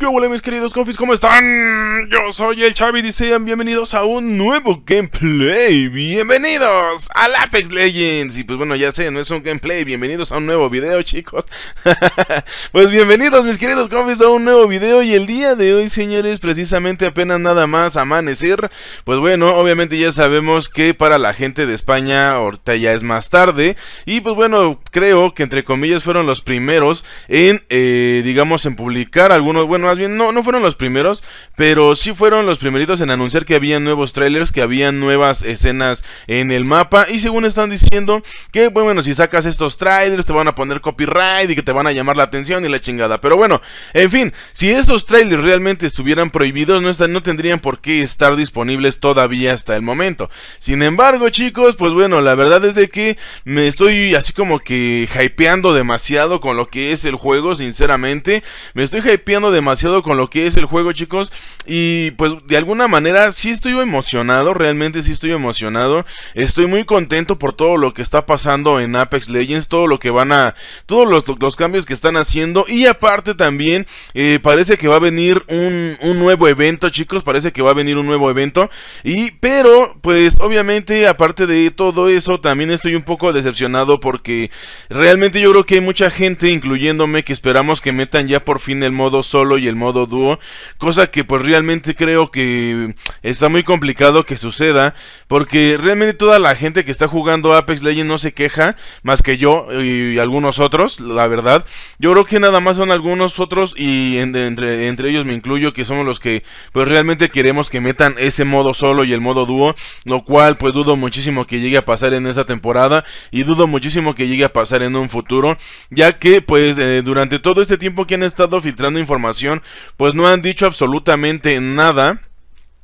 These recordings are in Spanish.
¿Qué hola mis queridos confis? ¿Cómo están? Yo soy el Chavi y sean bienvenidos a un nuevo gameplay. Bienvenidos a Apex Legends. Y pues bueno, ya sé, no es un gameplay. Bienvenidos a un nuevo video, chicos. pues bienvenidos mis queridos confis a un nuevo video. Y el día de hoy, señores, precisamente apenas nada más amanecer. Pues bueno, obviamente ya sabemos que para la gente de España ahorita ya es más tarde. Y pues bueno, creo que entre comillas fueron los primeros en, eh, digamos, en publicar algunos, bueno, más bien no, no fueron los primeros, pero sí fueron los primeritos en anunciar que había nuevos trailers, que había nuevas escenas en el mapa. Y según están diciendo que, pues, bueno, si sacas estos trailers te van a poner copyright y que te van a llamar la atención y la chingada. Pero bueno, en fin, si estos trailers realmente estuvieran prohibidos, no, no tendrían por qué estar disponibles todavía hasta el momento. Sin embargo, chicos, pues bueno, la verdad es de que me estoy así como que hypeando demasiado con lo que es el juego, sinceramente. Me estoy hypeando demasiado con lo que es el juego, chicos. Y pues de alguna manera si estoy emocionado, realmente sí estoy emocionado. Estoy muy contento por todo lo que está pasando en Apex Legends, todo lo que van a... Todos los, cambios que están haciendo. Y aparte también eh, parece que va a venir un, un nuevo evento, chicos. Parece que va a venir un nuevo evento. Y pero pues obviamente aparte de todo eso también estoy un poco decepcionado porque realmente yo creo que hay mucha gente, incluyéndome, que esperamos que metan ya por fin el modo solo y el modo dúo, cosa que pues realmente creo que está muy complicado que suceda, porque realmente toda la gente que está jugando Apex Legends no se queja, más que yo y algunos otros, la verdad. Yo creo que nada más son algunos otros y entre, ellos me incluyo que somos los que pues realmente queremos que metan ese modo solo y el modo dúo, lo cual pues dudo muchísimo que llegue a pasar en esa temporada y dudo muchísimo que llegue a pasar en un futuro, ya que pues eh, durante todo este tiempo que han estado filtrando información pues no han dicho absolutamente nada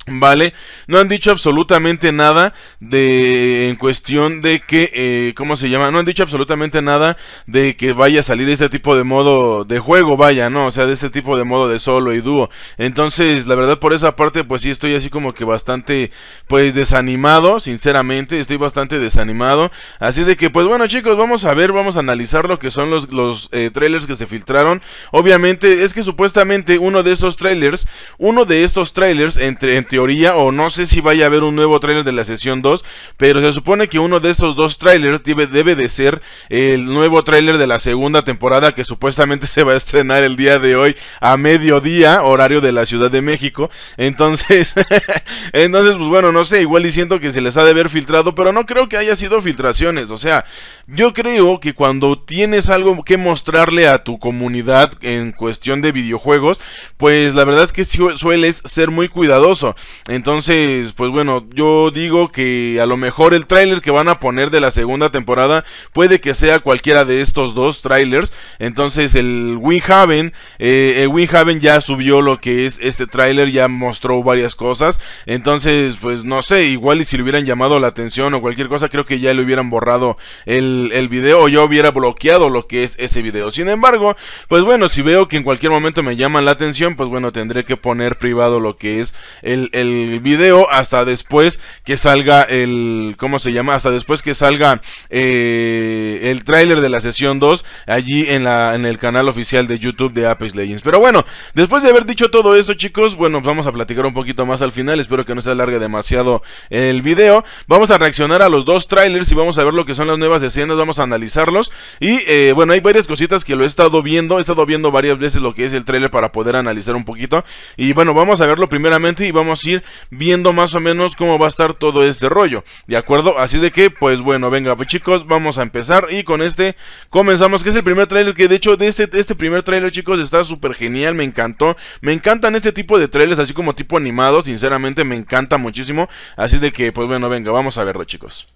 Vale, no han dicho absolutamente nada de en cuestión de que, eh, ¿cómo se llama? No han dicho absolutamente nada de que vaya a salir este tipo de modo de juego, vaya, ¿no? O sea, de este tipo de modo de solo y dúo. Entonces, la verdad por esa parte, pues sí estoy así como que bastante, pues desanimado, sinceramente, estoy bastante desanimado. Así de que, pues bueno chicos, vamos a ver, vamos a analizar lo que son los, eh, trailers que se filtraron. Obviamente, es que supuestamente uno de estos trailers, uno de estos trailers, entre, entre o no sé si vaya a haber un nuevo tráiler de la sesión 2, pero se supone que uno de estos dos trailers debe, de ser el nuevo tráiler de la segunda temporada que supuestamente se va a estrenar el día de hoy a mediodía, horario de la Ciudad de México. Entonces, entonces pues bueno, no sé, igual y siento que se les ha de haber filtrado, pero no creo que haya sido filtraciones, o sea, yo creo que cuando tienes algo que mostrarle a tu comunidad en cuestión de videojuegos, pues la verdad es que sueles ser muy cuidadoso. Entonces, pues bueno, yo digo que a lo mejor el tráiler que van a poner de la segunda temporada puede que sea cualquiera de estos dos trailers. Entonces, el Winhaven, Haven, eh, el Winhaven ya subió lo que es este tráiler, ya mostró varias cosas. Entonces, pues no sé, igual y si le hubieran llamado la atención o cualquier cosa, creo que ya le hubieran borrado el, el video o ya hubiera bloqueado lo que es ese video. Sin embargo, pues bueno, si veo que en cualquier momento me llaman la atención, pues bueno, tendré que poner privado lo que es el el, video hasta después que salga el, ¿cómo se llama? Hasta después que salga eh, el tráiler de la sesión 2 allí en, la, en el canal oficial de YouTube de Apex Legends. Pero bueno, después de haber dicho todo esto chicos, bueno, vamos a platicar un poquito más al final, espero que no se alargue demasiado el video. Vamos a reaccionar a los dos trailers y vamos a ver lo que son las nuevas escenas, vamos a analizarlos. Y eh, bueno, hay varias cositas que lo he estado viendo, he estado viendo varias veces lo que es el trailer para poder analizar un poquito. Y bueno, vamos a verlo primeramente y vamos ir viendo más o menos cómo va a estar todo este rollo, ¿de acuerdo? Así de que, pues bueno, venga, pues chicos, vamos a empezar y con este comenzamos, que es el primer trailer, que de hecho de este, este primer trailer, chicos, está súper genial, me encantó, me encantan este tipo de trailers, así como tipo animado, sinceramente me encanta muchísimo, así de que, pues bueno, venga, vamos a verlo, chicos.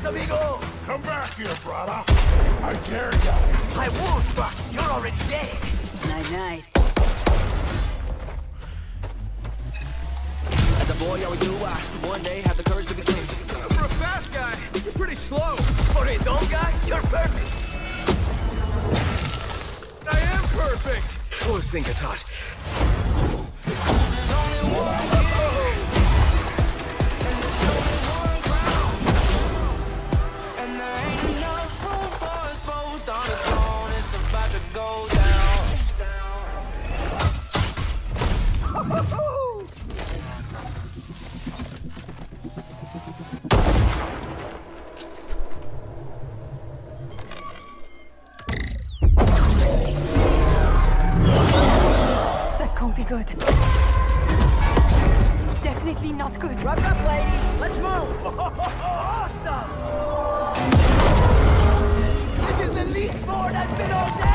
atrás, amigo! Come back here, brother! I dare you! I won't, but you're already dead! Night-night. As a boy, always knew I one day had the courage to be king. For a fast guy, you're pretty slow. For a dumb guy, you're perfect! I am perfect! Always think it's hot. good. Definitely not good. Rock up, ladies. Let's move. awesome. This is the least board I've been all day.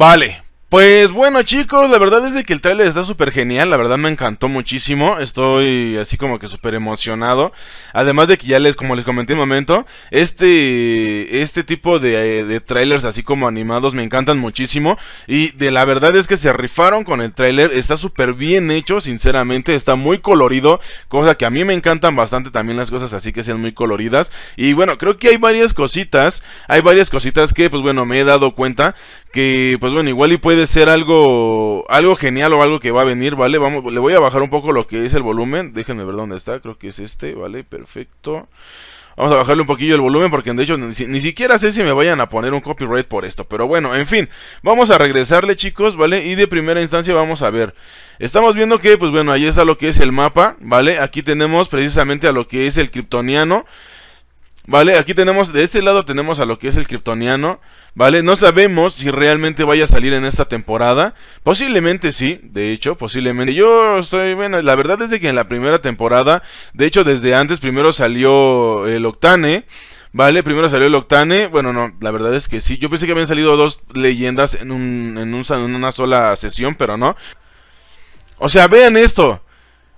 Vale, pues bueno chicos, la verdad es de que el trailer está súper genial, la verdad me encantó muchísimo, estoy así como que súper emocionado, además de que ya les, como les comenté un momento, este, este tipo de, de, trailers así como animados me encantan muchísimo y de la verdad es que se rifaron con el trailer, está súper bien hecho, sinceramente, está muy colorido, cosa que a mí me encantan bastante también las cosas así que sean muy coloridas y bueno, creo que hay varias cositas, hay varias cositas que pues bueno, me he dado cuenta que pues bueno, igual y puede ser algo algo genial o algo que va a venir, ¿vale? Vamos, le voy a bajar un poco lo que es el volumen, déjenme ver dónde está, creo que es este, ¿vale? Perfecto. Vamos a bajarle un poquillo el volumen porque de hecho ni, ni, siquiera sé si me vayan a poner un copyright por esto. Pero bueno, en fin, vamos a regresarle chicos, ¿vale? Y de primera instancia vamos a ver. Estamos viendo que, pues bueno, ahí está lo que es el mapa, ¿vale? Aquí tenemos precisamente a lo que es el kryptoniano. ¿Vale? Aquí tenemos, de este lado tenemos a lo que es el kryptoniano, ¿vale? No sabemos si realmente vaya a salir en esta temporada. Posiblemente sí, de hecho, posiblemente. Yo estoy, bueno, la verdad es que en la primera temporada, de hecho desde antes, primero salió el Octane. Vale, primero salió el Octane. Bueno, no, la verdad es que sí. Yo pensé que habían salido dos leyendas en, un, en una sola sesión, pero no. O sea, vean esto.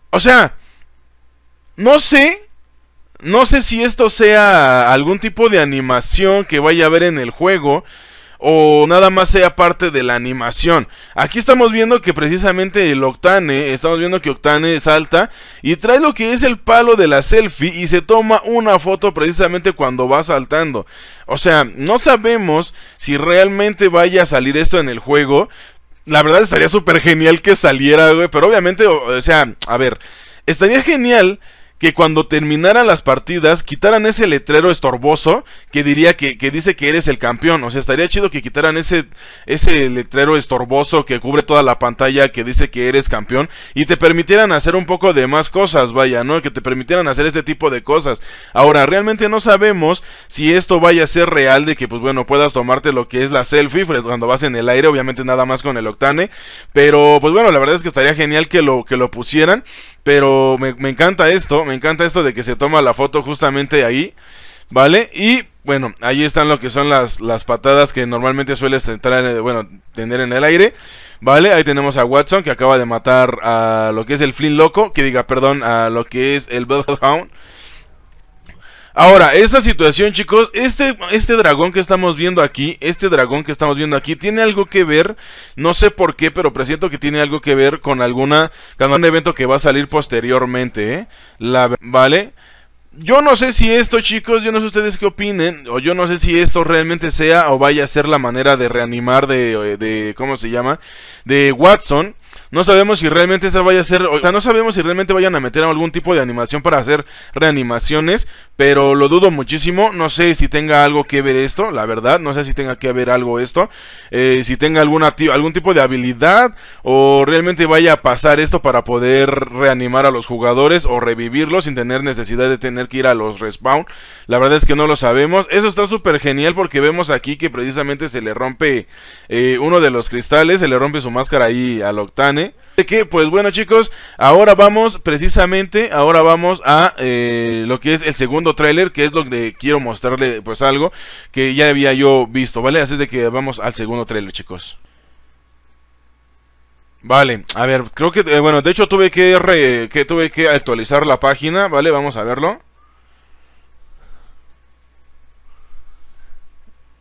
O sea, no sé no sé si esto sea algún tipo de animación que vaya a haber en el juego o nada más sea parte de la animación. Aquí estamos viendo que precisamente el Octane, estamos viendo que Octane salta y trae lo que es el palo de la selfie y se toma una foto precisamente cuando va saltando. O sea, no sabemos si realmente vaya a salir esto en el juego. La verdad estaría súper genial que saliera, güey, pero obviamente, o, o sea, a ver, estaría genial que cuando terminaran las partidas quitaran ese letrero estorboso que diría que, que, dice que eres el campeón. O sea, estaría chido que quitaran ese, ese letrero estorboso que cubre toda la pantalla que dice que eres campeón y te permitieran hacer un poco de más cosas, vaya, ¿no? Que te permitieran hacer este tipo de cosas. Ahora, realmente no sabemos si esto vaya a ser real de que, pues bueno, puedas tomarte lo que es la selfie cuando vas en el aire, obviamente nada más con el octane. Pero, pues bueno, la verdad es que estaría genial que lo, que lo pusieran. Pero me, encanta esto, me encanta esto de que se toma la foto justamente ahí, ¿vale? Y bueno, ahí están lo que son las, patadas que normalmente sueles bueno, tener en el aire, ¿vale? Ahí tenemos a Watson que acaba de matar a lo que es el Flynn Loco, que diga, perdón, a lo que es el Bloodhound. Ahora, esta situación, chicos, este, este dragón que estamos viendo aquí, este dragón que estamos viendo aquí, tiene algo que ver, no sé por qué, pero presiento que tiene algo que ver con alguna, algún evento que va a salir posteriormente, ¿eh? La, ¿vale? Yo no sé si esto, chicos, yo no sé ustedes qué opinen, o yo no sé si esto realmente sea o vaya a ser la manera de reanimar de, eh, de ¿cómo se llama? De Watson. No sabemos si realmente esa vaya a ser, o sea, no sabemos si realmente vayan a meter algún tipo de animación para hacer reanimaciones, pero lo dudo muchísimo, no sé si tenga algo que ver esto, la verdad, no sé si tenga que ver algo esto, eh, si tenga alguna algún tipo de habilidad o realmente vaya a pasar esto para poder reanimar a los jugadores o revivirlos sin tener necesidad de tener que ir a los respawn, la verdad es que no lo sabemos, eso está súper genial porque vemos aquí que precisamente se le rompe eh, uno de los cristales, se le rompe su máscara ahí al octavo de que, pues bueno, chicos, ahora vamos precisamente, ahora vamos a eh, lo que es el segundo tráiler, que es lo que quiero mostrarle, pues algo que ya había yo visto, ¿vale? Así de que vamos al segundo tráiler, chicos. Vale, a ver, creo que, eh, bueno, de hecho tuve que, que tuve que actualizar la página, ¿vale? Vamos a verlo.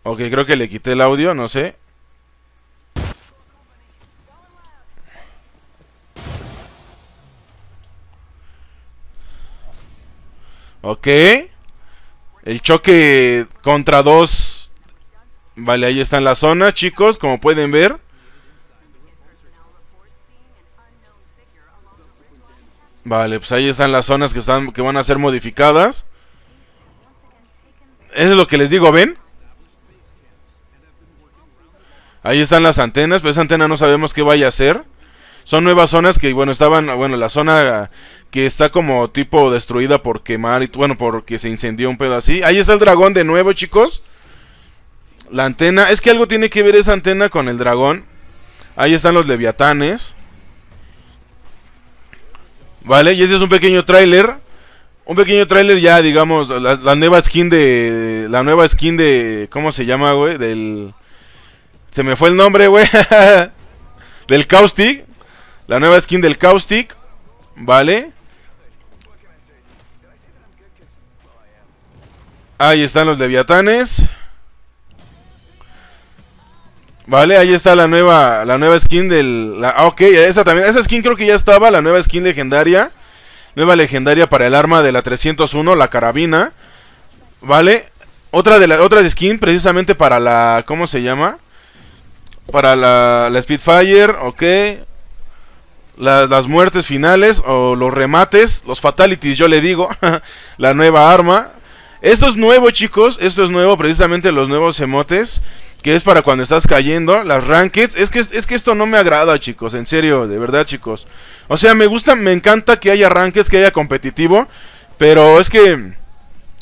Ok, creo que le quité el audio, no sé. Ok. El choque contra dos. Vale, ahí está en la zona, chicos, como pueden ver. Vale, pues ahí están las zonas que, están, que van a ser modificadas. Eso es lo que les digo, ¿ven? Ahí están las antenas, pero esa antena no sabemos qué vaya a ser. Son nuevas zonas que, bueno, estaban, bueno, la zona que está como tipo destruida por quemar y bueno, porque se incendió un pedo así. Ahí está el dragón de nuevo, chicos. La antena, es que algo tiene que ver esa antena con el dragón. Ahí están los leviatanes. Vale, y ese es un pequeño tráiler. Un pequeño tráiler ya, digamos, la, la, nueva skin de la nueva skin de ¿cómo se llama, güey? Del se me fue el nombre, güey. del Caustic. La nueva skin del Caustic, ¿vale? Ahí están los leviatanes. Vale, ahí está la nueva la nueva skin del... ah, ok, esa también. Esa skin creo que ya estaba, la nueva skin legendaria. Nueva legendaria para el arma de la 301, la carabina. Vale. Otra de la otra skin precisamente para la... ¿Cómo se llama? Para la, la Spitfire, ok. las muertes finales o los remates, los fatalities yo le digo. la nueva arma. Esto es nuevo, chicos. Esto es nuevo, precisamente los nuevos emotes. Que es para cuando estás cayendo. Las rankings. Es que, es que esto no me agrada, chicos. En serio, de verdad, chicos. O sea, me gusta, me encanta que haya rankings, que haya competitivo. Pero es que.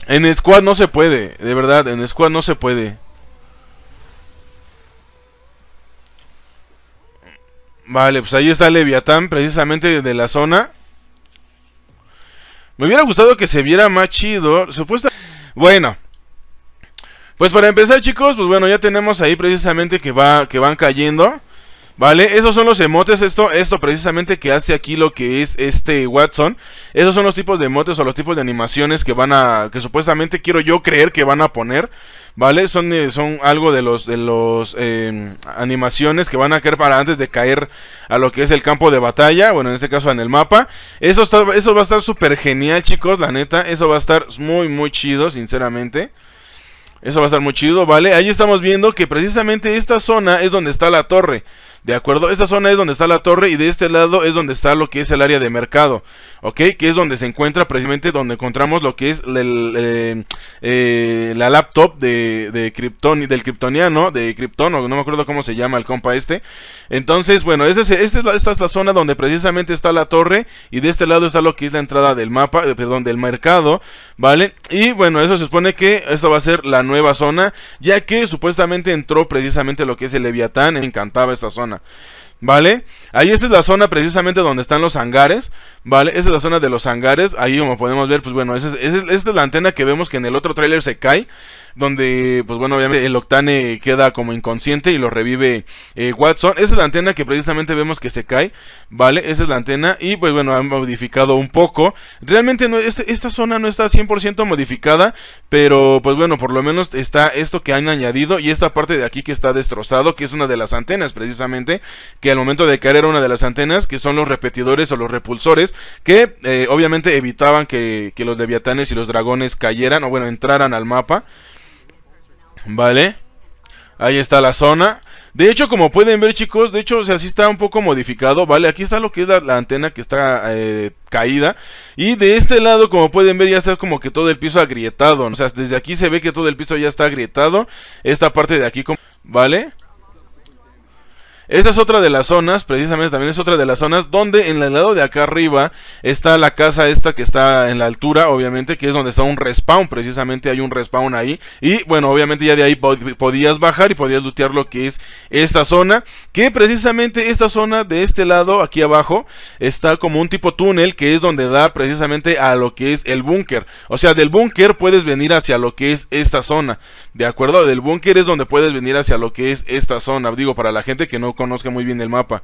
En squad no se puede. De verdad, en squad no se puede. Vale, pues ahí está Leviatán, precisamente de la zona. Me hubiera gustado que se viera más chido. Supuestamente. Bueno. Pues para empezar, chicos, pues bueno, ya tenemos ahí precisamente que va que van cayendo. ¿Vale? Esos son los emotes, esto, esto precisamente que hace aquí lo que es este Watson. Esos son los tipos de emotes o los tipos de animaciones que van a. que supuestamente quiero yo creer que van a poner. ¿vale? Son, eh, son algo de los, de los em, animaciones que van a caer para antes de caer a lo que es el campo de batalla, bueno, en este caso en el mapa. Eso, eso va a estar súper genial, chicos, la neta, eso va a estar muy, muy chido, sinceramente. Eso va a estar muy chido, ¿vale? Ahí estamos viendo que precisamente esta zona es donde está la torre. ¿De acuerdo? Esta zona es donde está la torre y de este lado es donde está lo que es el área de mercado, ¿ok? Que es donde se encuentra precisamente donde encontramos lo que es eh, la laptop de, de del Kryptoniano, de Krypton, o no me acuerdo cómo se llama el compa este. Entonces, bueno, esta es la zona donde precisamente está la torre y de este lado está lo que es la entrada del mapa, eh, perdón, del mercado, ¿vale? Y bueno, eso se supone que esto va a ser la nueva zona, ya que supuestamente entró precisamente lo que es el Leviatán, encantaba esta zona. ¿Vale? Ahí esta es la zona precisamente donde están los hangares, ¿vale? Esa es la zona de los hangares, ahí como podemos ver, pues bueno, es, es, esta es la antena que vemos que en el otro tráiler se cae, donde, pues bueno, obviamente el Octane queda como inconsciente y lo revive eh, Watson. Esa es la antena que precisamente vemos que se cae, ¿vale? Esa es la antena y pues bueno, han modificado un poco. Realmente no, este, esta zona no está 100% modificada, pero pues bueno, por lo menos está esto que han añadido y esta parte de aquí que está destrozado, que es una de las antenas precisamente, que al momento de caer era una de las antenas, que son los repetidores o los repulsores, que eh, obviamente evitaban que, que los leviatanes y los dragones cayeran o bueno, entraran al mapa. ¿Vale? Ahí está la zona. De hecho, como pueden ver, chicos, de hecho, o sea, así está un poco modificado, ¿vale? Aquí está lo que es la, antena que está eh, caída. Y de este lado, como pueden ver, ya está como que todo el piso agrietado. O sea, desde aquí se ve que todo el piso ya está agrietado. Esta parte de aquí, ¿vale? Esta es otra de las zonas, precisamente también es otra de las zonas donde en el lado de acá arriba está la casa esta que está en la altura, obviamente, que es donde está un respawn, precisamente hay un respawn ahí. Y bueno, obviamente ya de ahí podías bajar y podías lootear lo que es esta zona, que precisamente esta zona de este lado, aquí abajo, está como un tipo túnel que es donde da precisamente a lo que es el búnker. O sea, del búnker puedes venir hacia lo que es esta zona, ¿de acuerdo? Del búnker es donde puedes venir hacia lo que es esta zona, digo, para la gente que no conozca muy bien el mapa.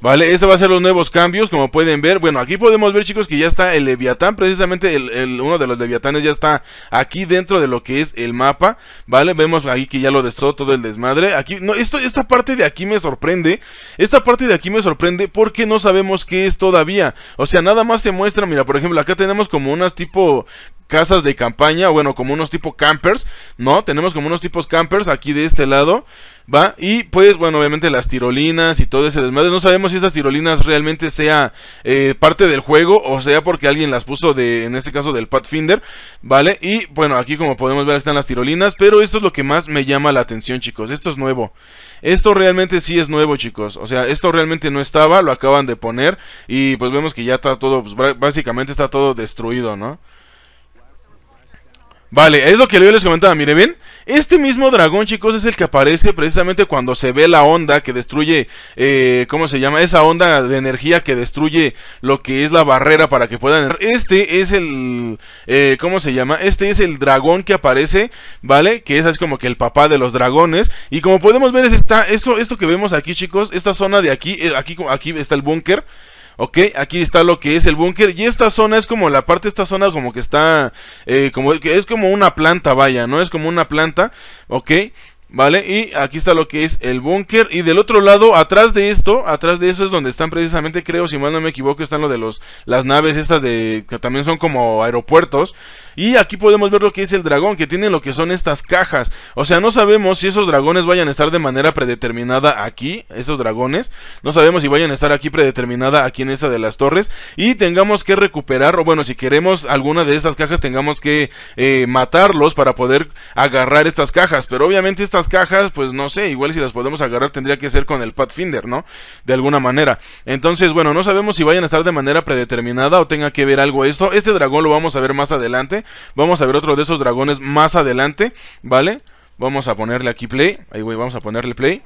Vale, este va a ser los nuevos cambios, como pueden ver. Bueno, aquí podemos ver, chicos, que ya está el Leviatán. Precisamente el, uno de los Leviatanes ya está aquí dentro de lo que es el mapa. Vale, vemos ahí que ya lo destrozó todo el desmadre. Aquí, no, esto, esta parte de aquí me sorprende. Esta parte de aquí me sorprende porque no sabemos qué es todavía. O sea, nada más se muestra, mira, por ejemplo, acá tenemos como unas tipo casas de campaña, bueno, como unos tipo campers, ¿no? Tenemos como unos tipos campers aquí de este lado, ¿va? Y pues, bueno, obviamente las tirolinas y todo ese desmadre. No sabemos si esas tirolinas realmente sea eh, parte del juego o sea porque alguien las puso de, en este caso, del Pathfinder, ¿vale? Y bueno, aquí como podemos ver están las tirolinas, pero esto es lo que más me llama la atención, chicos. Esto es nuevo. Esto realmente sí es nuevo, chicos. O sea, esto realmente no estaba, lo acaban de poner y pues vemos que ya está todo, pues, básicamente está todo destruido, ¿no? Vale, es lo que yo les comentaba, mire ¿ven? Este mismo dragón, chicos, es el que aparece precisamente cuando se ve la onda que destruye, eh, ¿cómo se llama? Esa onda de energía que destruye lo que es la barrera para que puedan... Este es el, eh, ¿cómo se llama? Este es el dragón que aparece, ¿vale? Que es es como que el papá de los dragones. Y como podemos ver, es esta, esto, esto que vemos aquí, chicos, esta zona de aquí, eh, aquí, aquí está el búnker. Ok, aquí está lo que es el búnker. Y esta zona es como la parte esta zona como que está... Eh, como que es como una planta, vaya, ¿no? Es como una planta, ok. ¿Vale? Y aquí está lo que es el búnker. Y del otro lado, atrás de esto, atrás de eso es donde están precisamente, creo, si mal no me equivoco, están lo de los, las naves estas de, que también son como aeropuertos. Y aquí podemos ver lo que es el dragón, que tiene lo que son estas cajas. O sea, no sabemos si esos dragones vayan a estar de manera predeterminada aquí, esos dragones. No sabemos si vayan a estar aquí predeterminada aquí en esta de las torres. Y tengamos que recuperar, o bueno, si queremos alguna de estas cajas, tengamos que eh, matarlos para poder agarrar estas cajas. Pero obviamente estas cajas, pues no sé, igual si las podemos agarrar tendría que ser con el Pathfinder, ¿no? De alguna manera. Entonces, bueno, no sabemos si vayan a estar de manera predeterminada o tenga que ver algo esto. Este dragón lo vamos a ver más adelante. Vamos a ver otro de esos dragones más adelante, ¿vale? Vamos a ponerle aquí play. Ahí, voy, vamos a ponerle play.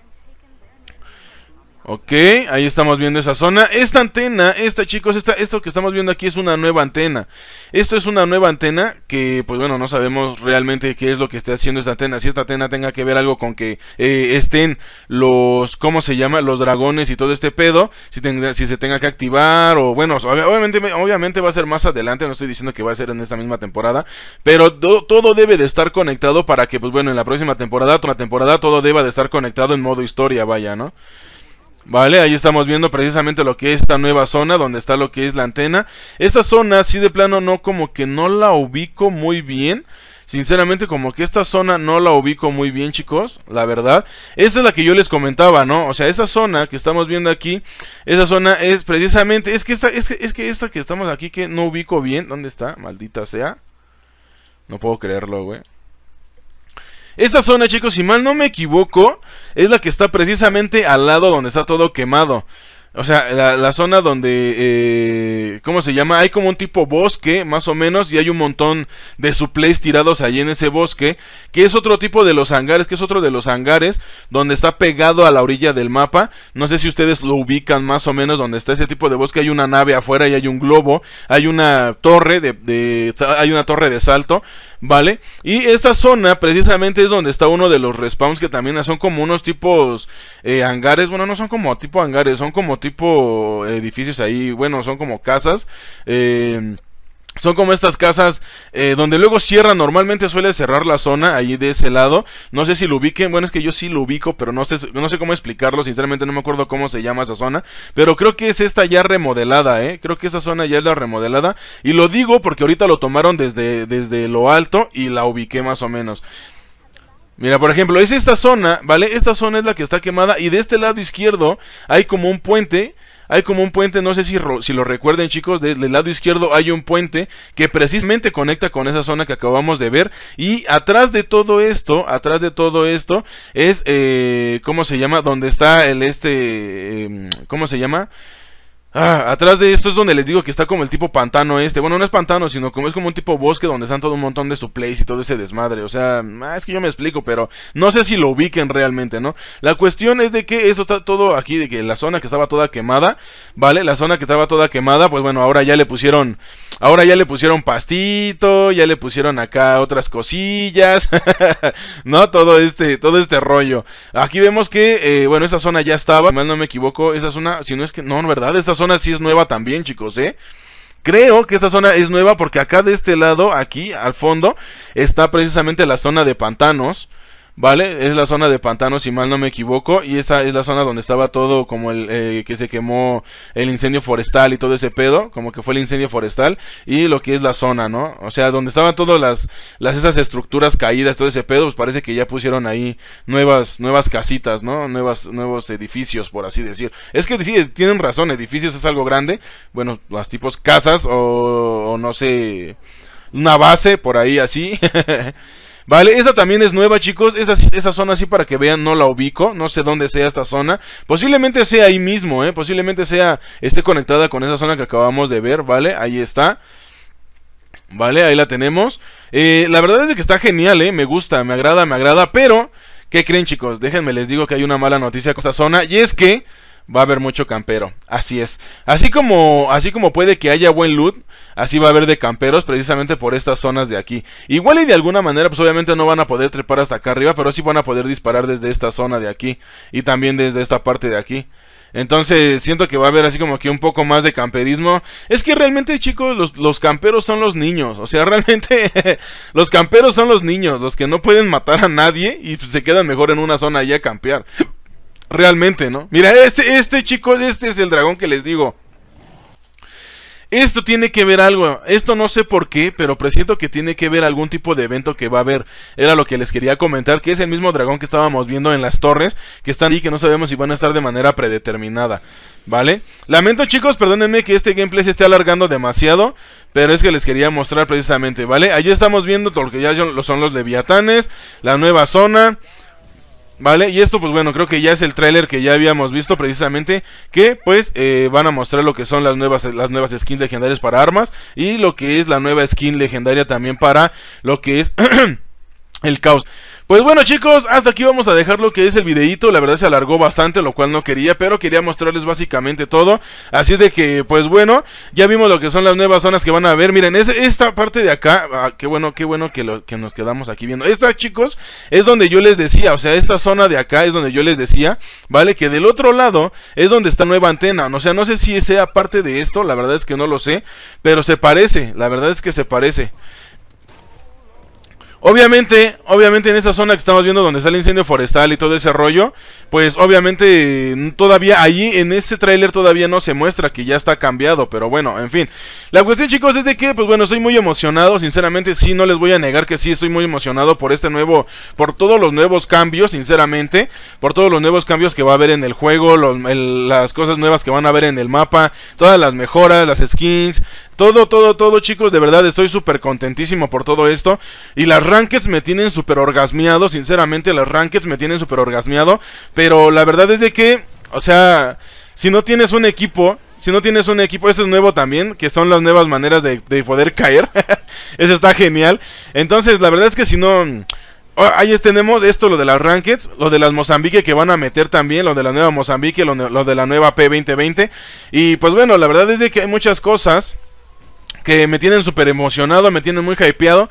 Ok, ahí estamos viendo esa zona. Esta antena, esta chicos, esta, esto que estamos viendo aquí es una nueva antena. Esto es una nueva antena que, pues bueno, no sabemos realmente qué es lo que esté haciendo esta antena. Si esta antena tenga que ver algo con que eh, estén los, ¿cómo se llama? Los dragones y todo este pedo. Si, si se tenga que activar o, bueno, obviamente, obviamente va a ser más adelante. No estoy diciendo que va a ser en esta misma temporada. Pero todo, debe de estar conectado para que, pues bueno, en la próxima temporada, la temporada, todo deba de estar conectado en modo historia, vaya, ¿no? Vale, ahí estamos viendo precisamente lo que es esta nueva zona, donde está lo que es la antena. Esta zona, sí de plano, no como que no la ubico muy bien. Sinceramente, como que esta zona no la ubico muy bien, chicos, la verdad. Esta es la que yo les comentaba, ¿no? O sea, esta zona que estamos viendo aquí, esa zona es precisamente, es que esta, es que, es que esta que estamos aquí que no ubico bien, ¿dónde está? Maldita sea. No puedo creerlo, güey. Esta zona, chicos, si mal no me equivoco, es la que está precisamente al lado donde está todo quemado. O sea, la, zona donde, eh, ¿cómo se llama? Hay como un tipo bosque, más o menos, y hay un montón de supleys tirados ahí en ese bosque, que es otro tipo de los hangares, que es otro de los hangares, donde está pegado a la orilla del mapa. No sé si ustedes lo ubican más o menos, donde está ese tipo de bosque, hay una nave afuera y hay un globo, hay una torre de, hay una torre de salto, ¿vale? Y esta zona precisamente es donde está uno de los respawns que también son como unos tipos eh, hangares, bueno, no son como tipo hangares, son como tipo edificios ahí, bueno, son como casas. Eh, son como estas casas eh, donde luego cierra normalmente suele cerrar la zona ahí de ese lado. No sé si lo ubiquen, bueno, es que yo sí lo ubico, pero no sé, no sé cómo explicarlo, sinceramente no me acuerdo cómo se llama esa zona. Pero creo que es esta ya remodelada, ¿eh? Creo que esa zona ya es la remodelada. Y lo digo porque ahorita lo tomaron desde, desde lo alto y la ubiqué más o menos. Mira, por ejemplo, es esta zona, ¿vale? Esta zona es la que está quemada y de este lado izquierdo hay como un puente. Hay como un puente, no sé si, si lo recuerden chicos, del lado izquierdo hay un puente que precisamente conecta con esa zona que acabamos de ver. Y atrás de todo esto, atrás de todo esto es, eh, ¿cómo se llama? Donde está el este, em, ¿cómo se llama? Ah, atrás de esto es donde les digo que está como el tipo pantano este. Bueno, no es pantano, sino como es como un tipo bosque donde están todo un montón de place y todo ese desmadre. O sea, ah, es que yo me explico, pero no sé si lo ubiquen realmente, ¿no? La cuestión es de que esto está todo aquí, de que la zona que estaba toda quemada, ¿vale? La zona que estaba toda quemada, pues bueno, ahora ya le pusieron. Ahora ya le pusieron pastito, ya le pusieron acá otras cosillas, ¿no? Todo este, todo este rollo. Aquí vemos que, eh, bueno, esta zona ya estaba, si no me equivoco, esa zona, si no es que, no, en ¿verdad? Esta zona zona es nueva también, chicos, ¿eh? Creo que esta zona es nueva porque acá de este lado, aquí al fondo, está precisamente la zona de pantanos. ¿vale? Es la zona de pantano, si mal no me equivoco, y esta es la zona donde estaba todo como el eh, que se quemó el incendio forestal y todo ese pedo, como que fue el incendio forestal, y lo que es la zona, ¿no? O sea, donde estaban todas las, las esas estructuras caídas, todo ese pedo, pues parece que ya pusieron ahí nuevas, nuevas casitas, ¿no? Nuevas, nuevos edificios, por así decir. Es que sí, tienen razón, edificios es algo grande, bueno, las tipos casas o, o no sé, una base por ahí así. Vale, esa también es nueva, chicos. esa zona así para que vean, no la ubico. No sé dónde sea esta zona. Posiblemente sea ahí mismo, ¿eh? Posiblemente sea, esté conectada con esa zona que acabamos de ver, ¿vale? Ahí está. Vale, ahí la tenemos. Eh, la verdad es que está genial, ¿eh? Me gusta, me agrada, me agrada. Pero, ¿qué creen, chicos? Déjenme les digo que hay una mala noticia con esta zona. Y es que va a haber mucho campero. Así es. Así como, así como puede que haya buen loot, así va a haber de camperos precisamente por estas zonas de aquí. Igual y de alguna manera, pues obviamente no van a poder trepar hasta acá arriba, pero sí van a poder disparar desde esta zona de aquí y también desde esta parte de aquí. Entonces siento que va a haber así como que un poco más de camperismo. Es que realmente chicos, los, camperos son los niños. O sea, realmente los camperos son los niños, los que no pueden matar a nadie y pues, se quedan mejor en una zona allá a campear. Realmente, ¿no? Mira, este, este chicos, este es el dragón que les digo. Esto tiene que ver algo, esto no sé por qué, pero presiento que tiene que ver algún tipo de evento que va a haber. Era lo que les quería comentar, que es el mismo dragón que estábamos viendo en las torres, que están ahí, que no sabemos si van a estar de manera predeterminada, ¿vale? Lamento chicos, perdónenme que este gameplay se esté alargando demasiado, pero es que les quería mostrar precisamente, ¿vale? Allí estamos viendo todo lo que ya son los leviatanes, la nueva zona... ¿Vale? Y esto pues bueno, creo que ya es el tráiler que ya habíamos visto precisamente que pues eh, van a mostrar lo que son las nuevas, las nuevas skins legendarias para armas y lo que es la nueva skin legendaria también para lo que es el caos. Pues bueno chicos, hasta aquí vamos a dejar lo que es el videito, la verdad se alargó bastante, lo cual no quería, pero quería mostrarles básicamente todo, así es de que, pues bueno, ya vimos lo que son las nuevas zonas que van a ver, miren, esta parte de acá, ah, qué bueno, qué bueno que, lo, que nos quedamos aquí viendo, esta chicos, es donde yo les decía, o sea, esta zona de acá es donde yo les decía, vale, que del otro lado es donde está nueva antena, o sea, no sé si sea parte de esto, la verdad es que no lo sé, pero se parece, la verdad es que se parece. Obviamente, obviamente en esa zona que estamos viendo donde está el incendio forestal y todo ese rollo, pues obviamente mm, todavía allí en este trailer todavía no se muestra que ya está cambiado, pero bueno, en fin. La cuestión chicos es de que, pues bueno, estoy muy emocionado, sinceramente sí, no les voy a negar que sí, estoy muy emocionado por este nuevo, por todos los nuevos cambios, sinceramente, por todos los nuevos cambios que va a haber en el juego, las cosas nuevas que van a haber en el mapa, todas las mejoras, las skins, todo, todo, todo, chicos, de verdad estoy súper contentísimo por todo esto. Y las rankings me tienen súper orgasmeado, sinceramente, las rankings me tienen súper orgasmeado. Pero la verdad es de que, o sea, si no tienes un equipo si no tienes un equipo, esto es nuevo también, que son las nuevas maneras de, poder caer. Eso está genial. Entonces, la verdad es que si no... Oh, ahí tenemos esto, lo de las Rankeds, lo de las Mozambique que van a meter también, lo de la nueva Mozambique, lo, de la nueva P2020. Y pues bueno, la verdad es de que hay muchas cosas que me tienen súper emocionado, me tienen muy hypeado.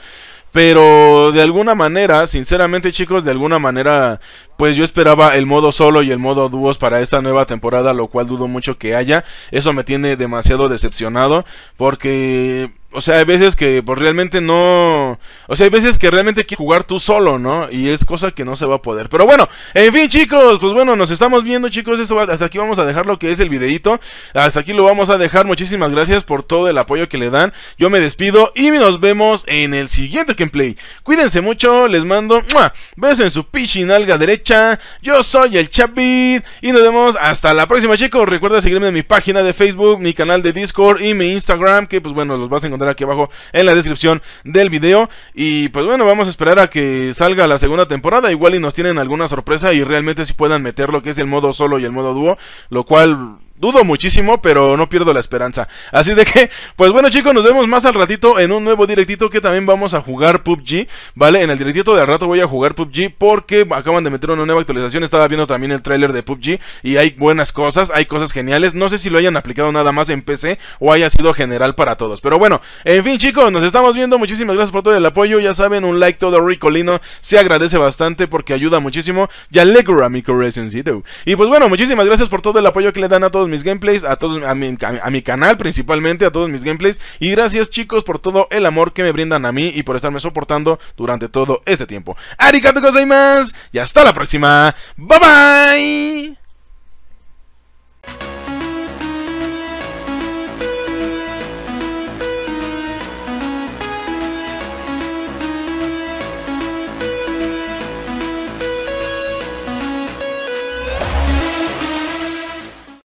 Pero de alguna manera, sinceramente chicos, de alguna manera, pues yo esperaba el modo solo y el modo dúos para esta nueva temporada, lo cual dudo mucho que haya. Eso me tiene demasiado decepcionado porque o sea, hay veces que pues, realmente no. O sea, hay veces que realmente quieres jugar tú solo, ¿no? Y es cosa que no se va a poder. Pero bueno, en fin, chicos, pues bueno, nos estamos viendo, chicos. Esto hasta aquí vamos a dejar lo que es el videito. Hasta aquí lo vamos a dejar. Muchísimas gracias por todo el apoyo que le dan. Yo me despido y nos vemos en el siguiente gameplay. Cuídense mucho, les mando Beso besos en su pichinalga derecha. Yo soy el Chapit y nos vemos hasta la próxima, chicos. Recuerda seguirme en mi página de Facebook, mi canal de Discord y mi Instagram, que pues bueno, los vas a encontrar aquí abajo en la descripción del video. Y pues bueno, vamos a esperar a que salga la segunda temporada. Igual y nos tienen alguna sorpresa y realmente si puedan meter lo que es el modo solo y el modo dúo. Lo cual Dudo muchísimo, pero no pierdo la esperanza. Así de que, pues bueno chicos, nos vemos más al ratito en un nuevo directito que también vamos a jugar PUBG, ¿vale? En el directito de al rato voy a jugar PUBG porque acaban de meter una nueva actualización. Estaba viendo también el tráiler de PUBG y hay buenas cosas, hay cosas geniales. No sé si lo hayan aplicado nada más en PC o haya sido general para todos. Pero bueno, en fin chicos, nos estamos viendo. Muchísimas gracias por todo el apoyo. Ya saben, un like todo ricolino. Se agradece bastante porque ayuda muchísimo. Ya a mi corazoncito. Y pues bueno, muchísimas gracias por todo el apoyo que le dan a todos mis gameplays, a, todos, a mi, canal principalmente, a todos mis gameplays. Y gracias chicos por todo el amor que me brindan a mí y por estarme soportando durante todo este tiempo. Arigato más y hasta la próxima. Bye bye.